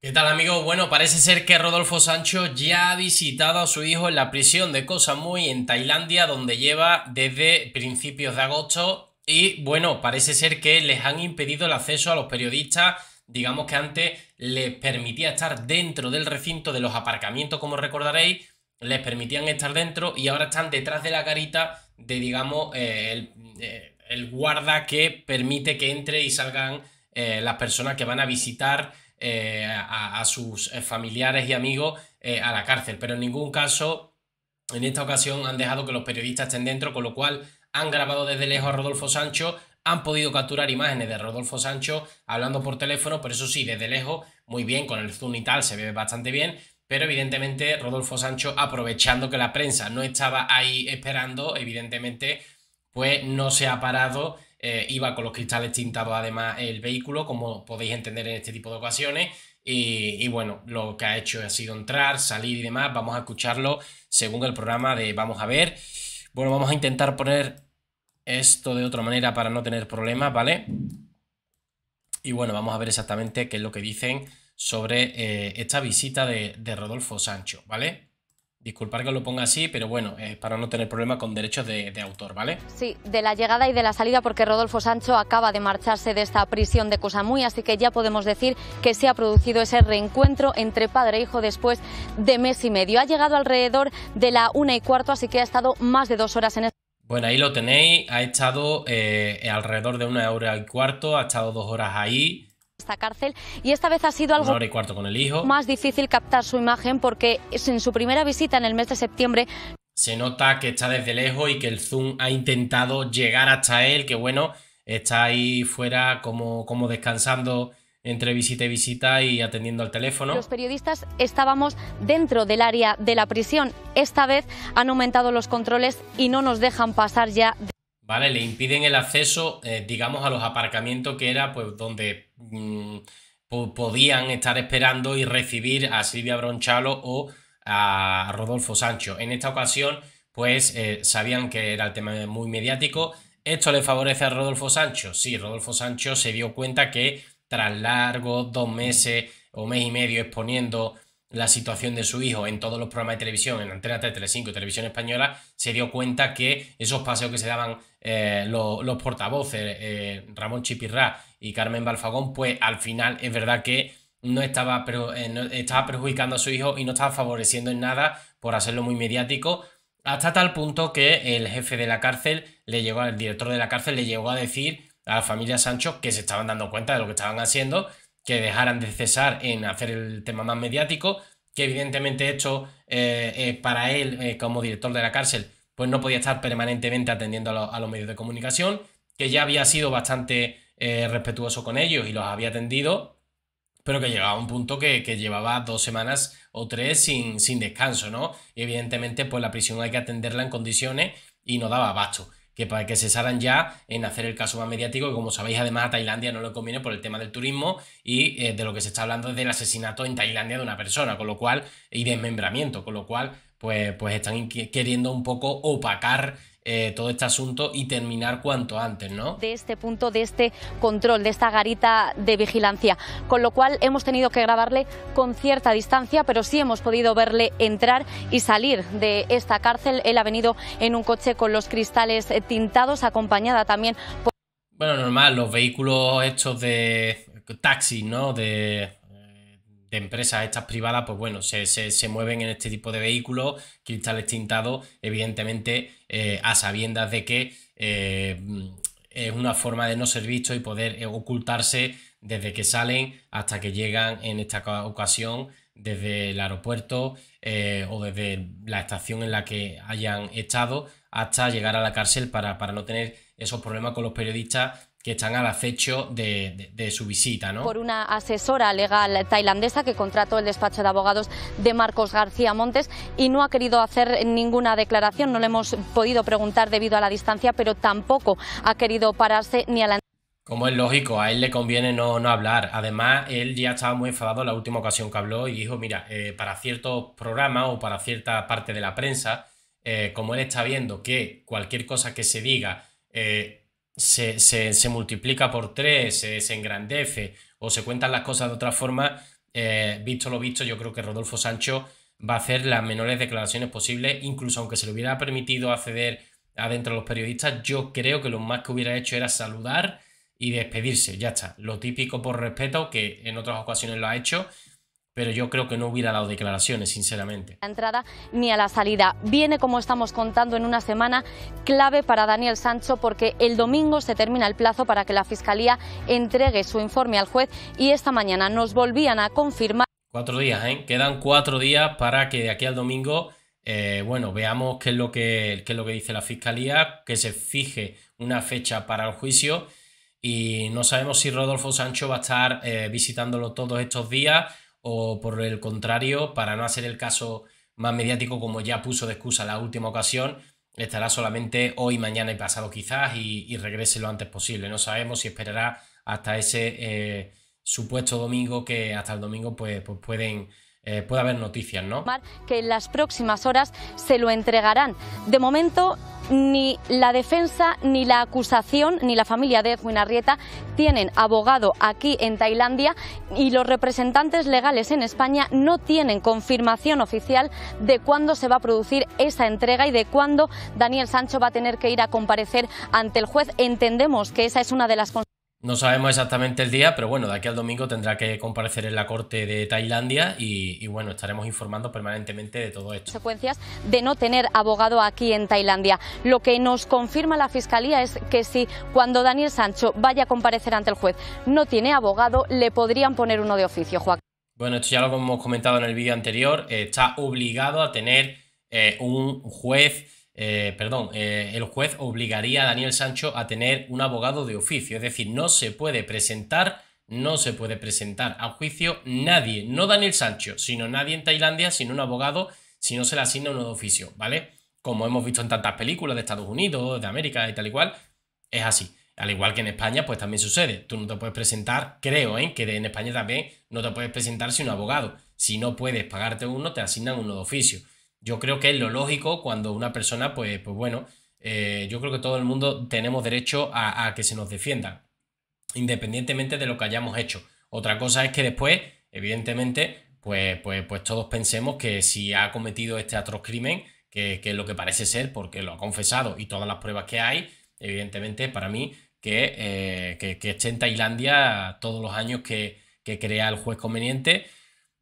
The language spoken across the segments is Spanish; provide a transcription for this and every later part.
¿Qué tal amigos? Bueno, parece ser que Rodolfo Sancho ya ha visitado a su hijo en la prisión de Koh muy en Tailandia, donde lleva desde principios de agosto. Y bueno, parece ser que les han impedido el acceso a los periodistas digamos que antes les permitía estar dentro del recinto de los aparcamientos, como recordaréis, les permitían estar dentro y ahora están detrás de la carita de, digamos, eh, eh, el, guarda que permite que entre y salgan eh, las personas que van a visitar eh, a, sus eh, familiares y amigos eh, a la cárcel. Pero en ningún caso, en esta ocasión, han dejado que los periodistas estén dentro, con lo cual han grabado desde lejos a Rodolfo Sancho, han podido capturar imágenes de Rodolfo Sancho hablando por teléfono, por eso sí, desde lejos, muy bien, con el zoom y tal, se ve bastante bien. Pero evidentemente Rodolfo Sancho, aprovechando que la prensa no estaba ahí esperando, evidentemente, pues no se ha parado eh, iba con los cristales tintados además el vehículo, como podéis entender en este tipo de ocasiones. Y, bueno, lo que ha hecho ha sido entrar, salir y demás. Vamos a escucharlo según el programa de Vamos a ver. Bueno, vamos a intentar poner esto de otra manera para no tener problemas, ¿vale? Y bueno, vamos a ver exactamente qué es lo que dicen sobre eh, esta visita de Rodolfo Sancho, ¿vale? Disculpar que lo ponga así, pero bueno, es para no tener problema con derechos de, autor, ¿vale? Sí, de la llegada y de la salida, porque Rodolfo Sancho acaba de marcharse de esta prisión de Cosamuy, así que ya podemos decir que se ha producido ese reencuentro entre padre e hijo después de mes y medio. Ha llegado alrededor de la una y cuarto, así que ha estado más de dos horas en esta. Bueno, ahí lo tenéis, ha estado eh, alrededor de una hora y cuarto, ha estado dos horas ahí esta cárcel y esta vez ha sido algo más difícil captar su imagen porque en su primera visita en el mes de septiembre se nota que está desde lejos y que el zoom ha intentado llegar hasta él, que bueno, está ahí fuera como, como descansando entre visita y visita y atendiendo al teléfono. Los periodistas estábamos dentro del área de la prisión. Esta vez han aumentado los controles y no nos dejan pasar ya. ¿vale? Le impiden el acceso, eh, digamos, a los aparcamientos que era, pues, donde mm, podían estar esperando y recibir a Silvia Bronchalo o a Rodolfo Sancho. En esta ocasión, pues, eh, sabían que era el tema muy mediático. ¿Esto le favorece a Rodolfo Sancho? Sí, Rodolfo Sancho se dio cuenta que tras largos dos meses o mes y medio exponiendo la situación de su hijo en todos los programas de televisión, en Antena 3, y Televisión Española, se dio cuenta que esos paseos que se daban eh, los, portavoces, eh, Ramón Chipirrá y Carmen Balfagón, pues al final es verdad que no estaba, pero, eh, estaba perjudicando a su hijo y no estaba favoreciendo en nada por hacerlo muy mediático, hasta tal punto que el jefe de la cárcel le llegó, el director de la cárcel le llegó a decir a la familia Sancho que se estaban dando cuenta de lo que estaban haciendo que dejaran de cesar en hacer el tema más mediático, que evidentemente esto eh, para él eh, como director de la cárcel pues no podía estar permanentemente atendiendo a, los medios de comunicación, que ya había sido bastante eh, respetuoso con ellos y los había atendido, pero que llegaba a un punto que, llevaba dos semanas o tres sin, descanso, ¿no? Y evidentemente pues la prisión hay que atenderla en condiciones y no daba abasto que, para que cesaran ya en hacer el caso más mediático, que como sabéis además a Tailandia no le conviene por el tema del turismo y eh, de lo que se está hablando es del asesinato en Tailandia de una persona, con lo cual, y desmembramiento, con lo cual pues, pues, están queriendo un poco opacar eh, todo este asunto y terminar cuanto antes, ¿no? De este punto, de este control, de esta garita de vigilancia. Con lo cual hemos tenido que grabarle con cierta distancia, pero sí hemos podido verle entrar y salir de esta cárcel. Él ha venido en un coche con los cristales eh, tintados, acompañada también por... Bueno, normal, los vehículos hechos de taxis, ¿no? De, de empresas estas privadas, pues bueno, se, mueven en este tipo de vehículos, cristales tintados, evidentemente eh, a sabiendas de que eh, es una forma de no ser visto y poder ocultarse desde que salen hasta que llegan en esta ocasión desde el aeropuerto eh, o desde la estación en la que hayan estado hasta llegar a la cárcel para, para no tener esos problemas con los periodistas están al acecho de, su visita. ¿no? Por una asesora legal tailandesa que contrató el despacho de abogados de Marcos García Montes y no ha querido hacer ninguna declaración. No le hemos podido preguntar debido a la distancia, pero tampoco ha querido pararse ni a la... Como es lógico, a él le conviene no, no, hablar. Además, él ya estaba muy enfadado la última ocasión que habló y dijo, mira, eh, para ciertos programas o para cierta parte de la prensa, eh, como él está viendo que cualquier cosa que se diga eh, se, multiplica por tres, se, engrandece o se cuentan las cosas de otra forma, eh, visto lo visto, yo creo que Rodolfo Sancho va a hacer las menores declaraciones posibles, incluso aunque se le hubiera permitido acceder adentro a los periodistas, yo creo que lo más que hubiera hecho era saludar y despedirse, ya está, lo típico por respeto, que en otras ocasiones lo ha hecho, pero yo creo que no hubiera dado declaraciones, sinceramente. La entrada ni a la salida. Viene, como estamos contando, en una semana clave para Daniel Sancho porque el domingo se termina el plazo para que la Fiscalía entregue su informe al juez y esta mañana nos volvían a confirmar... Cuatro días, ¿eh? Quedan cuatro días para que de aquí al domingo, eh, bueno, veamos qué es, lo que, qué es lo que dice la Fiscalía, que se fije una fecha para el juicio y no sabemos si Rodolfo Sancho va a estar eh, visitándolo todos estos días o por el contrario, para no hacer el caso más mediático como ya puso de excusa la última ocasión, estará solamente hoy, mañana y pasado quizás y, regrese lo antes posible. No sabemos si esperará hasta ese eh, supuesto domingo que hasta el domingo pues, pues pueden eh, puede haber noticias, ¿no? Que en las próximas horas se lo entregarán. De momento, ni la defensa, ni la acusación, ni la familia de Edwin Arrieta tienen abogado aquí en Tailandia y los representantes legales en España no tienen confirmación oficial de cuándo se va a producir esa entrega y de cuándo Daniel Sancho va a tener que ir a comparecer ante el juez. Entendemos que esa es una de las no sabemos exactamente el día, pero bueno, de aquí al domingo tendrá que comparecer en la corte de Tailandia y, bueno, estaremos informando permanentemente de todo esto. Consecuencias de no tener abogado aquí en Tailandia. Lo que nos confirma la fiscalía es que si cuando Daniel Sancho vaya a comparecer ante el juez no tiene abogado, le podrían poner uno de oficio, Juan. Bueno, esto ya lo hemos comentado en el vídeo anterior. Eh, está obligado a tener eh, un juez eh, perdón, eh, el juez obligaría a Daniel Sancho a tener un abogado de oficio, es decir, no se puede presentar, no se puede presentar a juicio nadie, no Daniel Sancho, sino nadie en Tailandia, sino un abogado, si no se le asigna uno de oficio, ¿vale? Como hemos visto en tantas películas de Estados Unidos, de América y tal y cual, es así. Al igual que en España, pues también sucede. Tú no te puedes presentar, creo, ¿eh? que en España también no te puedes presentar sin un abogado. Si no puedes pagarte uno, te asignan uno de oficio. Yo creo que es lo lógico cuando una persona, pues, pues bueno, eh, yo creo que todo el mundo tenemos derecho a, que se nos defienda, independientemente de lo que hayamos hecho. Otra cosa es que después, evidentemente, pues, pues, pues todos pensemos que si ha cometido este atroz crimen, que, es lo que parece ser, porque lo ha confesado y todas las pruebas que hay, evidentemente, para mí, que, eh, que, que esté en Tailandia todos los años que, crea el juez conveniente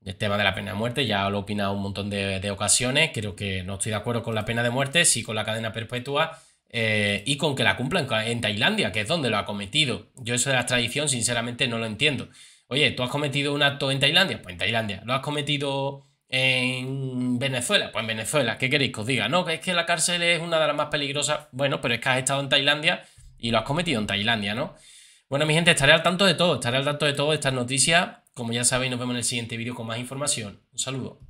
el tema de la pena de muerte, ya lo he opinado un montón de, ocasiones, creo que no estoy de acuerdo con la pena de muerte, sí con la cadena perpetua eh, y con que la cumplan en Tailandia, que es donde lo ha cometido. Yo eso de la extradición sinceramente no lo entiendo. Oye, tú has cometido un acto en Tailandia, pues en Tailandia. Lo has cometido en Venezuela, pues en Venezuela. ¿Qué queréis que os diga? No, es que la cárcel es una de las más peligrosas. Bueno, pero es que has estado en Tailandia y lo has cometido en Tailandia, ¿no? Bueno, mi gente, estaré al tanto de todo, estaré al tanto de todo estas noticias como ya sabéis, nos vemos en el siguiente vídeo con más información. Un saludo.